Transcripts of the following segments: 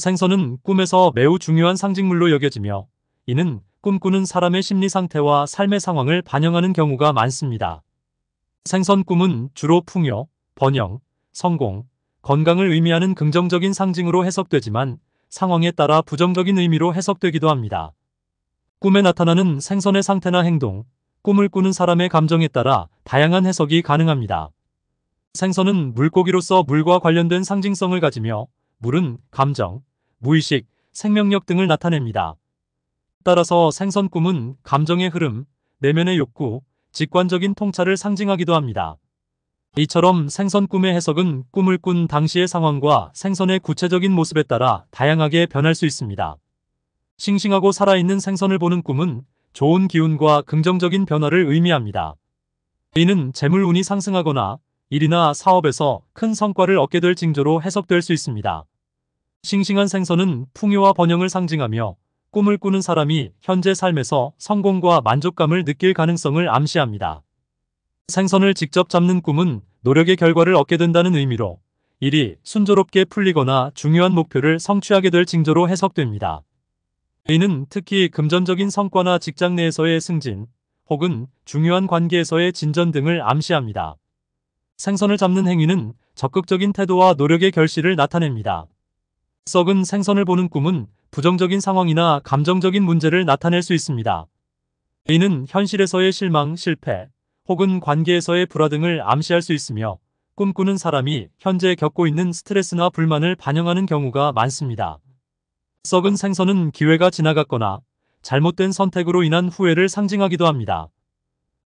생선은 꿈에서 매우 중요한 상징물로 여겨지며 이는 꿈꾸는 사람의 심리 상태와 삶의 상황을 반영하는 경우가 많습니다. 생선 꿈은 주로 풍요, 번영, 성공, 건강을 의미하는 긍정적인 상징으로 해석되지만 상황에 따라 부정적인 의미로 해석되기도 합니다. 꿈에 나타나는 생선의 상태나 행동, 꿈을 꾸는 사람의 감정에 따라 다양한 해석이 가능합니다. 생선은 물고기로서 물과 관련된 상징성을 가지며 물은 감정, 무의식, 생명력 등을 나타냅니다. 따라서 생선 꿈은 감정의 흐름, 내면의 욕구, 직관적인 통찰을 상징하기도 합니다. 이처럼 생선 꿈의 해석은 꿈을 꾼 당시의 상황과 생선의 구체적인 모습에 따라 다양하게 변할 수 있습니다. 싱싱하고 살아있는 생선을 보는 꿈은 좋은 기운과 긍정적인 변화를 의미합니다. 이는 재물운이 상승하거나 일이나 사업에서 큰 성과를 얻게 될 징조로 해석될 수 있습니다. 싱싱한 생선은 풍요와 번영을 상징하며 꿈을 꾸는 사람이 현재 삶에서 성공과 만족감을 느낄 가능성을 암시합니다. 생선을 직접 잡는 꿈은 노력의 결과를 얻게 된다는 의미로 일이 순조롭게 풀리거나 중요한 목표를 성취하게 될 징조로 해석됩니다. 이는 특히 금전적인 성과나 직장 내에서의 승진 혹은 중요한 관계에서의 진전 등을 암시합니다. 생선을 잡는 행위는 적극적인 태도와 노력의 결실을 나타냅니다. 썩은 생선을 보는 꿈은 부정적인 상황이나 감정적인 문제를 나타낼 수 있습니다. 이는 현실에서의 실망, 실패, 혹은 관계에서의 불화 등을 암시할 수 있으며 꿈꾸는 사람이 현재 겪고 있는 스트레스나 불만을 반영하는 경우가 많습니다. 썩은 생선은 기회가 지나갔거나 잘못된 선택으로 인한 후회를 상징하기도 합니다.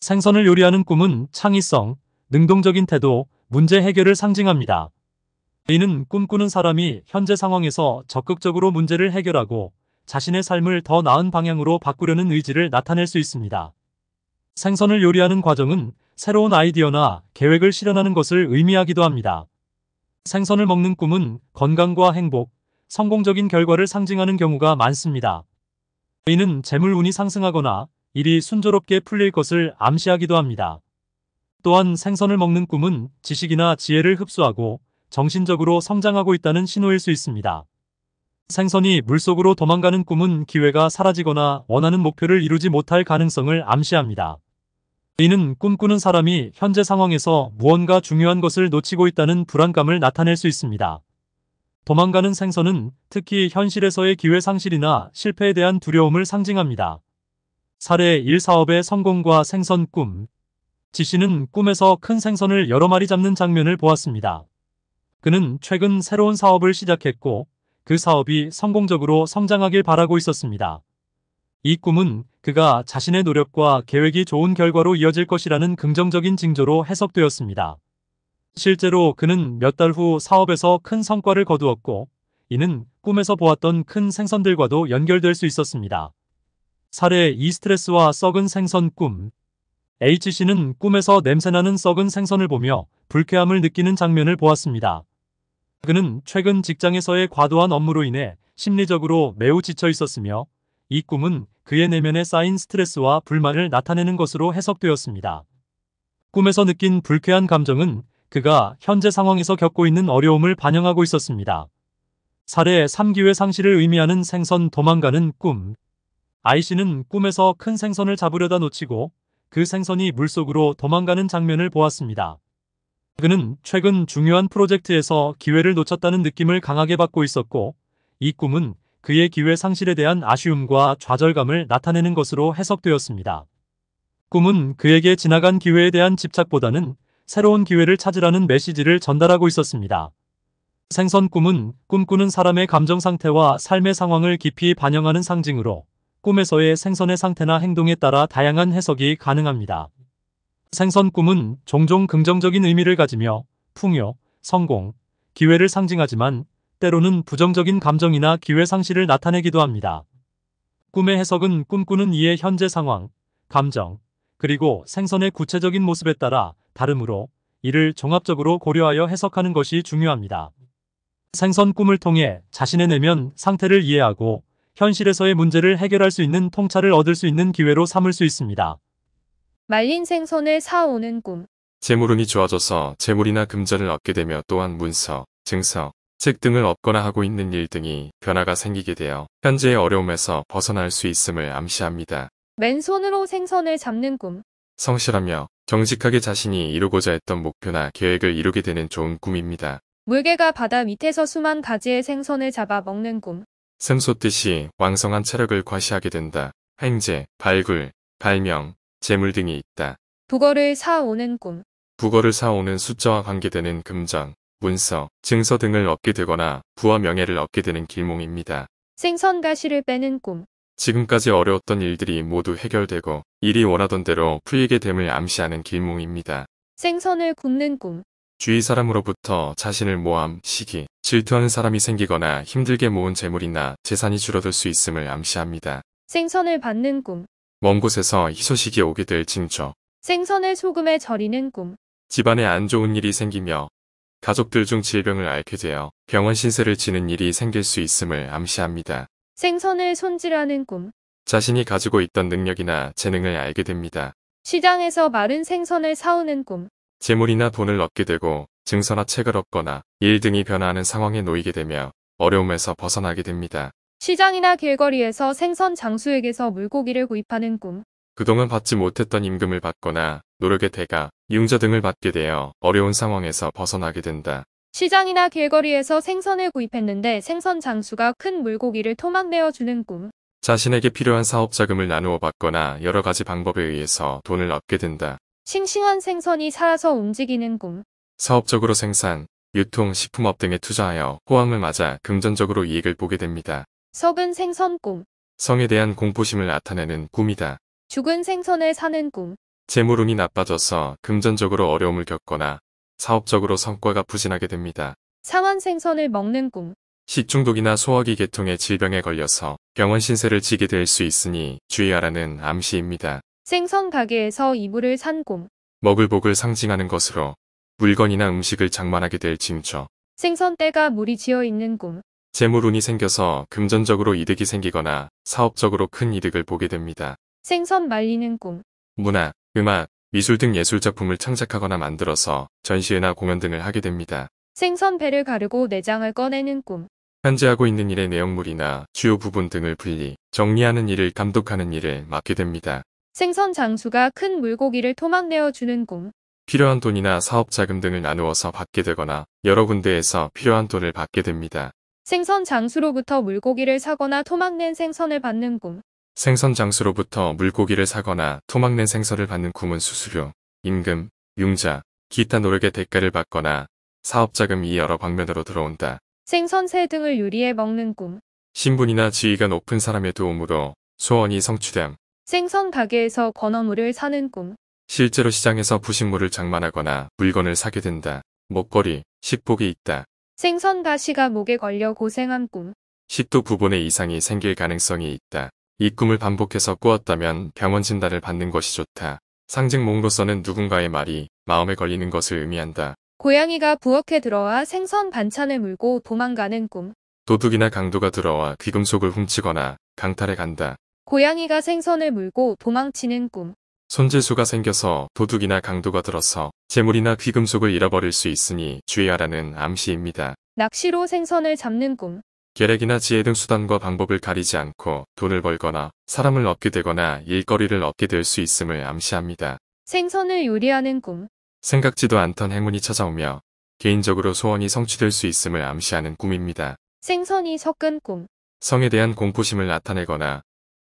생선을 요리하는 꿈은 창의성, 능동적인 태도, 문제 해결을 상징합니다. 이는 꿈꾸는 사람이 현재 상황에서 적극적으로 문제를 해결하고 자신의 삶을 더 나은 방향으로 바꾸려는 의지를 나타낼 수 있습니다. 생선을 요리하는 과정은 새로운 아이디어나 계획을 실현하는 것을 의미하기도 합니다. 생선을 먹는 꿈은 건강과 행복, 성공적인 결과를 상징하는 경우가 많습니다. 이는 재물운이 상승하거나 일이 순조롭게 풀릴 것을 암시하기도 합니다. 또한 생선을 먹는 꿈은 지식이나 지혜를 흡수하고 정신적으로 성장하고 있다는 신호일 수 있습니다. 생선이 물속으로 도망가는 꿈은 기회가 사라지거나 원하는 목표를 이루지 못할 가능성을 암시합니다. 이는 꿈꾸는 사람이 현재 상황에서 무언가 중요한 것을 놓치고 있다는 불안감을 나타낼 수 있습니다. 도망가는 생선은 특히 현실에서의 기회 상실이나 실패에 대한 두려움을 상징합니다. 사례 1 사업의 성공과 생선 꿈지시는 꿈에서 큰 생선을 여러 마리 잡는 장면을 보았습니다. 그는 최근 새로운 사업을 시작했고 그 사업이 성공적으로 성장하길 바라고 있었습니다. 이 꿈은 그가 자신의 노력과 계획이 좋은 결과로 이어질 것이라는 긍정적인 징조로 해석되었습니다. 실제로 그는 몇 달 후 사업에서 큰 성과를 거두었고 이는 꿈에서 보았던 큰 생선들과도 연결될 수 있었습니다. 사례 이 스트레스와 썩은 생선 꿈 H씨는 꿈에서 냄새나는 썩은 생선을 보며 불쾌함을 느끼는 장면을 보았습니다. 그는 최근 직장에서의 과도한 업무로 인해 심리적으로 매우 지쳐 있었으며 이 꿈은 그의 내면에 쌓인 스트레스와 불만을 나타내는 것으로 해석되었습니다. 꿈에서 느낀 불쾌한 감정은 그가 현재 상황에서 겪고 있는 어려움을 반영하고 있었습니다. 사례 3기회 상실을 의미하는 생선 도망가는 꿈 아이씨는 꿈에서 큰 생선을 잡으려다 놓치고 그 생선이 물속으로 도망가는 장면을 보았습니다. 그는 최근 중요한 프로젝트에서 기회를 놓쳤다는 느낌을 강하게 받고 있었고 이 꿈은 그의 기회 상실에 대한 아쉬움과 좌절감을 나타내는 것으로 해석되었습니다. 꿈은 그에게 지나간 기회에 대한 집착보다는 새로운 기회를 찾으라는 메시지를 전달하고 있었습니다. 생선 꿈은 꿈꾸는 사람의 감정 상태와 삶의 상황을 깊이 반영하는 상징으로 꿈에서의 생선의 상태나 행동에 따라 다양한 해석이 가능합니다. 생선 꿈은 종종 긍정적인 의미를 가지며 풍요, 성공, 기회를 상징하지만 때로는 부정적인 감정이나 기회 상실을 나타내기도 합니다. 꿈의 해석은 꿈꾸는 이의 현재 상황, 감정, 그리고 생선의 구체적인 모습에 따라 다름으로 이를 종합적으로 고려하여 해석하는 것이 중요합니다. 생선 꿈을 통해 자신의 내면 상태를 이해하고 현실에서의 문제를 해결할 수 있는 통찰을 얻을 수 있는 기회로 삼을 수 있습니다. 말린 생선을 사오는 꿈. 재물운이 좋아져서 재물이나 금전을 얻게 되며 또한 문서, 증서, 책 등을 얻거나 하고 있는 일 등이 변화가 생기게 되어 현재의 어려움에서 벗어날 수 있음을 암시합니다. 맨손으로 생선을 잡는 꿈. 성실하며 정직하게 자신이 이루고자 했던 목표나 계획을 이루게 되는 좋은 꿈입니다. 물개가 바다 밑에서 수만 가지의 생선을 잡아 먹는 꿈. 샘솟듯이 왕성한 체력을 과시하게 된다. 행재 발굴, 발명, 재물 등이 있다. 부거를 사오는 꿈. 부거를 사오는 숫자와 관계되는 금전, 문서, 증서 등을 얻게 되거나 부와 명예를 얻게 되는 길몽입니다. 생선 가시를 빼는 꿈. 지금까지 어려웠던 일들이 모두 해결되고 일이 원하던 대로 풀리게 됨을 암시하는 길몽입니다. 생선을 굽는 꿈. 주위 사람으로부터 자신을 모함, 시기, 질투하는 사람이 생기거나 힘들게 모은 재물이나 재산이 줄어들 수 있음을 암시합니다. 생선을 받는 꿈. 먼 곳에서 희소식이 오게 될 징조. 생선을 소금에 절이는 꿈. 집안에 안 좋은 일이 생기며 가족들 중 질병을 앓게 되어 병원 신세를 지는 일이 생길 수 있음을 암시합니다. 생선을 손질하는 꿈. 자신이 가지고 있던 능력이나 재능을 알게 됩니다. 시장에서 마른 생선을 사오는 꿈. 재물이나 돈을 얻게 되고 증서나 책을 얻거나 일 등이 변화하는 상황에 놓이게 되며 어려움에서 벗어나게 됩니다. 시장이나 길거리에서 생선 장수에게서 물고기를 구입하는 꿈. 그동안 받지 못했던 임금을 받거나 노력의 대가, 이용자 등을 받게 되어 어려운 상황에서 벗어나게 된다. 시장이나 길거리에서 생선을 구입했는데 생선 장수가 큰 물고기를 토막내어 주는 꿈. 자신에게 필요한 사업 자금을 나누어 받거나 여러 가지 방법에 의해서 돈을 얻게 된다. 싱싱한 생선이 살아서 움직이는 꿈. 사업적으로 생산, 유통, 식품업 등에 투자하여 호황을 맞아 금전적으로 이익을 보게 됩니다. 석은 생선 꿈. 성에 대한 공포심을 나타내는 꿈이다. 죽은 생선을 사는 꿈. 재물운이 나빠져서 금전적으로 어려움을 겪거나 사업적으로 성과가 부진하게 됩니다. 상한 생선을 먹는 꿈. 식중독이나 소화기 계통의 질병에 걸려서 병원 신세를 지게 될 수 있으니 주의하라는 암시입니다. 생선 가게에서 이불을 산 꿈. 먹을 복을 상징하는 것으로 물건이나 음식을 장만하게 될 징조. 생선때가 물이 지어 있는 꿈. 재물운이 생겨서 금전적으로 이득이 생기거나 사업적으로 큰 이득을 보게 됩니다. 생선 말리는 꿈. 문화, 음악, 미술 등 예술작품을 창작하거나 만들어서 전시회나 공연 등을 하게 됩니다. 생선 배를 가르고 내장을 꺼내는 꿈. 현재 하고 있는 일의 내용물이나 주요 부분 등을 분리, 정리하는 일을 감독하는 일을 맡게 됩니다. 생선 장수가 큰 물고기를 토막내어 주는 꿈. 필요한 돈이나 사업 자금 등을 나누어서 받게 되거나 여러 군데에서 필요한 돈을 받게 됩니다. 생선 장수로부터 물고기를 사거나 토막낸 생선을 받는 꿈. 생선 장수로부터 물고기를 사거나 토막낸 생선을 받는 꿈은 수수료, 임금, 융자, 기타 노력의 대가를 받거나 사업자금이 여러 방면으로 들어온다. 생선새 등을 유리해 먹는 꿈. 신분이나 지위가 높은 사람의 도움으로 소원이 성취됨. 생선 가게에서 건어물을 사는 꿈. 실제로 시장에서 부식물을 장만하거나 물건을 사게 된다. 먹거리, 식복이 있다. 생선 가시가 목에 걸려 고생한 꿈. 10도 부분에 이상이 생길 가능성이 있다. 이 꿈을 반복해서 꾸었다면 병원 진단을 받는 것이 좋다. 상징몽로서는 누군가의 말이 마음에 걸리는 것을 의미한다. 고양이가 부엌에 들어와 생선 반찬을 물고 도망가는 꿈. 도둑이나 강도가 들어와 귀금속을 훔치거나 강탈해 간다. 고양이가 생선을 물고 도망치는 꿈. 손재수가 생겨서 도둑이나 강도가 들어서 재물이나 귀금속을 잃어버릴 수 있으니 주의하라는 암시입니다. 낚시로 생선을 잡는 꿈. 계략이나 지혜 등 수단과 방법을 가리지 않고 돈을 벌거나 사람을 얻게 되거나 일거리를 얻게 될 수 있음을 암시합니다. 생선을 요리하는 꿈. 생각지도 않던 행운이 찾아오며 개인적으로 소원이 성취될 수 있음을 암시하는 꿈입니다. 생선이 섞은 꿈. 성에 대한 공포심을 나타내거나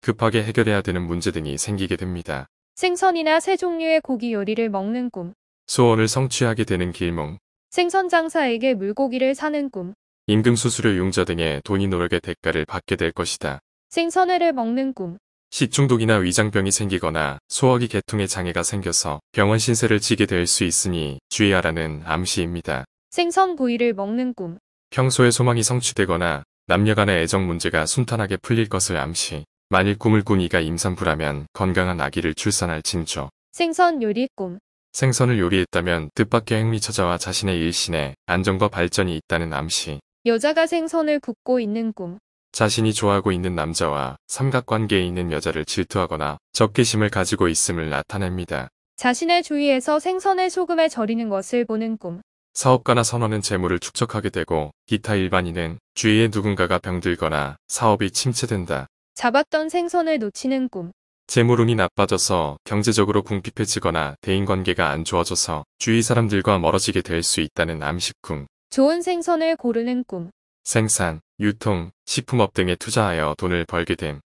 급하게 해결해야 되는 문제 등이 생기게 됩니다. 생선이나 새 종류의 고기 요리를 먹는 꿈. 소원을 성취하게 되는 길몽. 생선 장사에게 물고기를 사는 꿈. 임금 수수료 용자 등의 돈이 노력의 대가를 받게 될 것이다. 생선회를 먹는 꿈. 식중독이나 위장병이 생기거나 소화기 계통에 장애가 생겨서 병원 신세를 지게 될 수 있으니 주의하라는 암시입니다. 생선 구이를 먹는 꿈. 평소에 소망이 성취되거나 남녀간의 애정 문제가 순탄하게 풀릴 것을 암시. 만일 꿈을 꾼 이가 임산부라면 건강한 아기를 출산할 징조. 생선 요리 꿈. 생선을 요리했다면 뜻밖의 행미 처자와 자신의 일신에 안정과 발전이 있다는 암시. 여자가 생선을 굽고 있는 꿈. 자신이 좋아하고 있는 남자와 삼각관계에 있는 여자를 질투하거나 적개심을 가지고 있음을 나타냅니다. 자신의 주위에서 생선을 소금에 절이는 것을 보는 꿈. 사업가나 선원은 재물을 축적하게 되고 기타 일반인은 주위에 누군가가 병들거나 사업이 침체된다. 잡았던 생선을 놓치는 꿈. 재물운이 나빠져서 경제적으로 궁핍해지거나 대인관계가 안 좋아져서 주위 사람들과 멀어지게 될 수 있다는 암식꿈. 좋은 생선을 고르는 꿈. 생산, 유통, 식품업 등에 투자하여 돈을 벌게 됨.